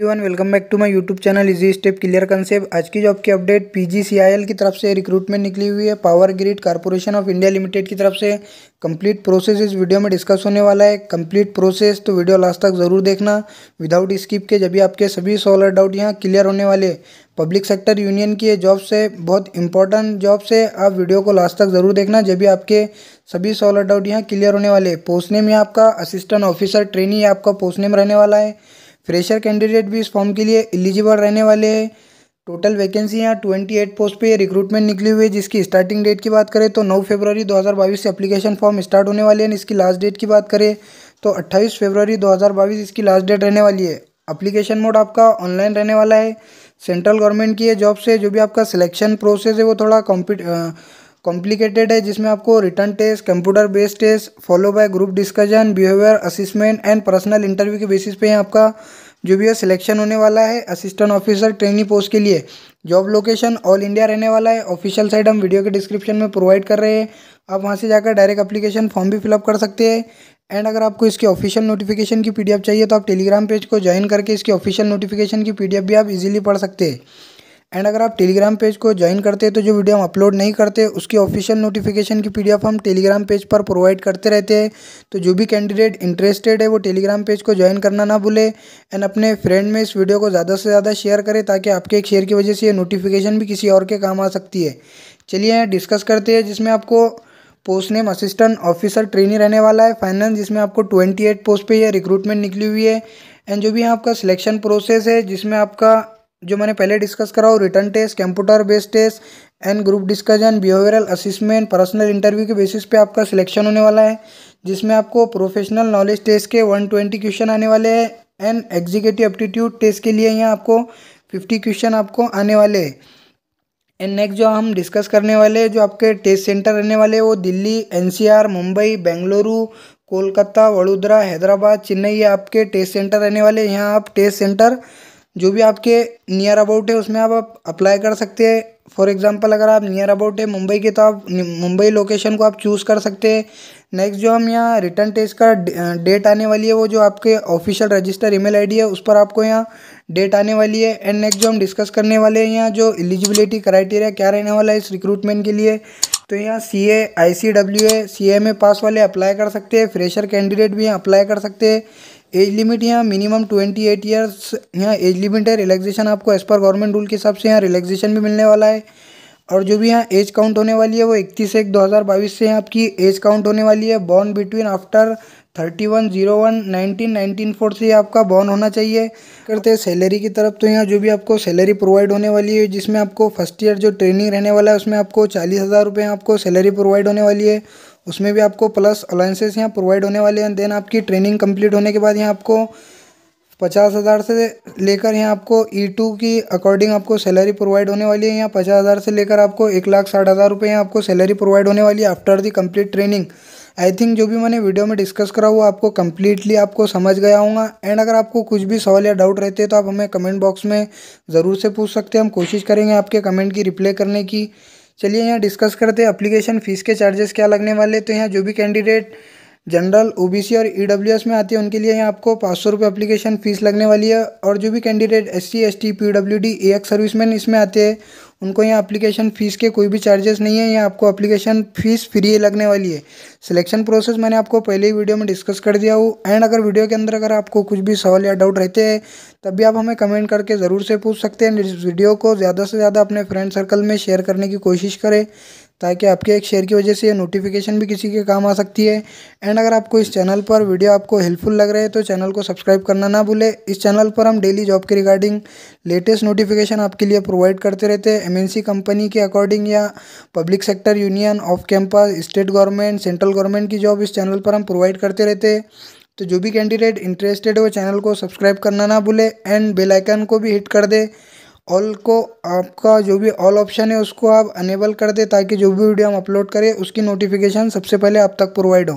everyone welcome back to my YouTube channel easy step clear concept आज की job की update PGCIL की तरफ से रिक्रूटमेंट निकली हुई है power grid corporation of India limited की तरफ से कंप्लीट प्रोसेस इस वीडियो में डिस्कस होने वाला है कंप्लीट प्रोसेस तो वीडियो लास्ट तक जरूर देखना विदाउट स्किप के जब भी आपके सभी सोलर डाउट यहाँ क्लियर होने वाले पब्लिक सेक्टर यूनियन की ये जॉब्स है बहुत इंपॉर्टेंट जॉब्स है आप वीडियो को लास्ट तक जरूर देखना जब भी आपके सभी सोलर डाउट यहाँ क्लियर होने वाले पोस्ट नेम यहाँ आपका असिस्टेंट ऑफिसर ट्रेनिंग आपका पोस्ट नेम रहने वाला है फ्रेशर कैंडिडेट भी इस फॉर्म के लिए एलिजिबल रहने वाले हैं टोटल वैकेंसी यहाँ ट्वेंटी एट पोस्ट पे रिक्रूटमेंट निकली हुई है जिसकी स्टार्टिंग डेट की बात करें तो नौ फरवरी 2022 से अप्लीकेशन फॉर्म स्टार्ट होने वाले हैं इसकी लास्ट डेट की बात करें तो अट्ठाईस फरवरी 2022 इसकी लास्ट डेट रहने वाली है अप्लीकेशन मोड आपका ऑनलाइन रहने वाला है सेंट्रल गवर्नमेंट की है जॉब से जो भी आपका सिलेक्शन प्रोसेस है वो थोड़ा कॉम्पिट कॉम्प्लिकेटेड है जिसमें आपको written test computer based test follow by group discussion behaviour assessment and personal interview के बेसिस पे आपका जो भी है सिलेक्शन होने वाला है असिस्टेंट ऑफिसर ट्रेनी पोस्ट के लिए जॉब लोकेशन ऑल इंडिया रहने वाला है ऑफिशियल साइट हम वीडियो के डिस्क्रिप्शन में प्रोवाइड कर रहे हैं आप वहाँ से जाकर डायरेक्ट अप्लीकेशन फॉर्म भी फिलअप कर सकते हैं एंड अगर आपको इसकी ऑफिशियल नोटिफिकेशन की पीडीएफ चाहिए तो आप टेलीग्राम पेज को ज्वाइन करके इसकी ऑफिशियल नोटिफिकेशन की पीडीएफ भी आप इजीली पढ़ सकते हैं एंड अगर आप टेलीग्राम पेज को ज्वाइन करते हैं तो जो वीडियो हम अपलोड नहीं करते उसकी ऑफिशियल नोटिफिकेशन की पीडीएफ हम टेलीग्राम पेज पर प्रोवाइड करते रहते हैं तो जो भी कैंडिडेट इंटरेस्टेड है वो टेलीग्राम पेज को ज्वाइन करना ना भूले एंड अपने फ्रेंड में इस वीडियो को ज़्यादा से ज़्यादा शेयर करें ताकि आपके एक शेयर की वजह से ये नोटिफिकेशन भी किसी और के काम आ सकती है चलिए डिस्कस करते हैं जिसमें आपको post name assistant officer trainee रहने वाला है फाइनेंस जिसमें आपको ट्वेंटी एट पोस्ट पर यह रिक्रूटमेंट निकली हुई है एंड जो भी यहाँ आपका सिलेक्शन प्रोसेस है जिसमें आपका जो मैंने पहले डिस्कस करा हूँ written test computer based test and group discussion behavioural assessment personal interview के बेसिस पे आपका सिलेक्शन होने वाला है जिसमें आपको प्रोफेशनल नॉलेज टेस्ट के 120 क्वेश्चन आने वाले हैं एंड एग्जीक्यूटिव एप्टीट्यूड टेस्ट के लिए यहाँ आपको फिफ्टी क्वेश्चन आपको आने वाले हैं एंड नेक्स्ट जो हम डिस्कस करने वाले हैं जो आपके टेस्ट सेंटर रहने वाले हैं वो दिल्ली एन मुंबई बेंगलुरु कोलकाता वडोदरा हैदराबाद चेन्नई ये आपके टेस्ट सेंटर रहने वाले यहाँ आप टेस्ट सेंटर जो भी आपके नियर अबाउट है उसमें आप अप्लाई कर सकते हैं फॉर एग्जांपल अगर आप नियर अबाउट है मुंबई के तो आप मुंबई लोकेशन को आप चूज़ कर सकते हैं नेक्स्ट जो हम यहाँ रिटर्न टेस्ट का डेट आने वाली है वो जो आपके ऑफिशियल रजिस्टर ईमेल आईडी है उस पर आपको यहाँ डेट आने वाली है एंड नेक्स्ट जो हम डिस्कस करने वाले हैं यहाँ जो एलिजिबिलिटी क्राइटेरिया क्या रहने वाला है इस रिक्रूटमेंट के लिए तो यहाँ सी ए आई C W A C M A पास वाले अप्लाई कर सकते हैं फ्रेशर कैंडिडेट भी यहाँ अप्लाई कर सकते हैं एज लिमिट यहाँ मिनिमम ट्वेंटी एट ईयर्स यहाँ एज लिमिट है रिलैक्सेशन आपको एज पर गवर्नमेंट रूल के हिसाब से यहाँ रिलैक्सेशन भी मिलने वाला है और जो भी यहाँ एज काउंट होने वाली है वो इकतीस एक दो हज़ार बाईस से आपकी एज काउंट होने वाली है born between after thirty one zero one nineteen nineteen four से आपका बॉर्न होना चाहिए करते हैं सैलरी की तरफ तो यहाँ जो भी आपको सैलरी प्रोवाइड होने वाली है जिसमें आपको फर्स्ट ईयर जो ट्रेनिंग रहने वाला है उसमें आपको चालीस हज़ार रुपये आपको सैलरी प्रोवाइड होने वाली है उसमें भी आपको प्लस अलाइंसेस यहाँ प्रोवाइड होने वाले हैं देन आपकी ट्रेनिंग कम्प्लीट होने के बाद यहाँ आपको पचास हज़ार से लेकर यहाँ आपको ई e टू की अकॉर्डिंग आपको सैलरी प्रोवाइड होने वाली है यहाँ पचास हज़ार से लेकर आपको एक लाख साठ हज़ार रुपये यहाँ आपको सैलरी प्रोवाइड होने वाली है after the complete training I think जो भी मैंने वीडियो में डिस्कस करा हुआ आपको कम्प्लीटली आपको समझ गया होगा एंड अगर आपको कुछ भी सवाल या डाउट रहते हैं तो आप हमें कमेंट बॉक्स में ज़रूर से पूछ सकते हैं हम कोशिश करेंगे आपके कमेंट की रिप्लाई करने की चलिए यहाँ डिस्कस करते हैं अप्लीकेशन फ़ीस के चार्जेस क्या लगने वाले तो यहाँ जो भी कैंडिडेट जनरल ओबीसी और ईडब्ल्यूएस e में आती है उनके लिए यहाँ आपको पाँच सौ रुपये फ़ीस लगने वाली है और जो भी candidate S C S T P W D a ex serviceman इसमें आते हैं उनको यहाँ अप्लीकेशन फ़ीस के कोई भी चार्जेस नहीं है यहाँ आपको अप्लीकेशन फ़ीस फ्री लगने वाली है सिलेक्शन प्रोसेस मैंने आपको पहले ही वीडियो में डिस्कस कर दिया हूँ एंड अगर वीडियो के अंदर अगर आपको कुछ भी सवाल या डाउट रहते हैं तब भी आप हमें कमेंट करके ज़रूर से पूछ सकते हैं इस वीडियो को ज़्यादा से ज़्यादा अपने फ्रेंड सर्कल में शेयर करने की कोशिश करें ताकि आपके एक शेयर की वजह से ये नोटिफिकेशन भी किसी के काम आ सकती है एंड अगर आपको इस चैनल पर वीडियो आपको हेल्पफुल लग रहे हैं तो चैनल को सब्सक्राइब करना ना भूलें इस चैनल पर हम डेली जॉब के रिगार्डिंग लेटेस्ट नोटिफिकेशन आपके लिए प्रोवाइड करते रहते हैं एमएनसी कंपनी के अकॉर्डिंग या public sector union of campus state government central government की जॉब इस चैनल पर हम प्रोवाइड करते रहते हैं तो जो भी कैंडिडेट इंटरेस्टेड है वो चैनल को सब्सक्राइब करना ना भूले एंड बेलाइकन को भी हिट कर दे ऑल को आपका जो भी ऑल ऑप्शन है उसको आप अनेबल कर दें ताकि जो भी वीडियो हम अपलोड करें उसकी नोटिफिकेशन सबसे पहले आप तक प्रोवाइड हो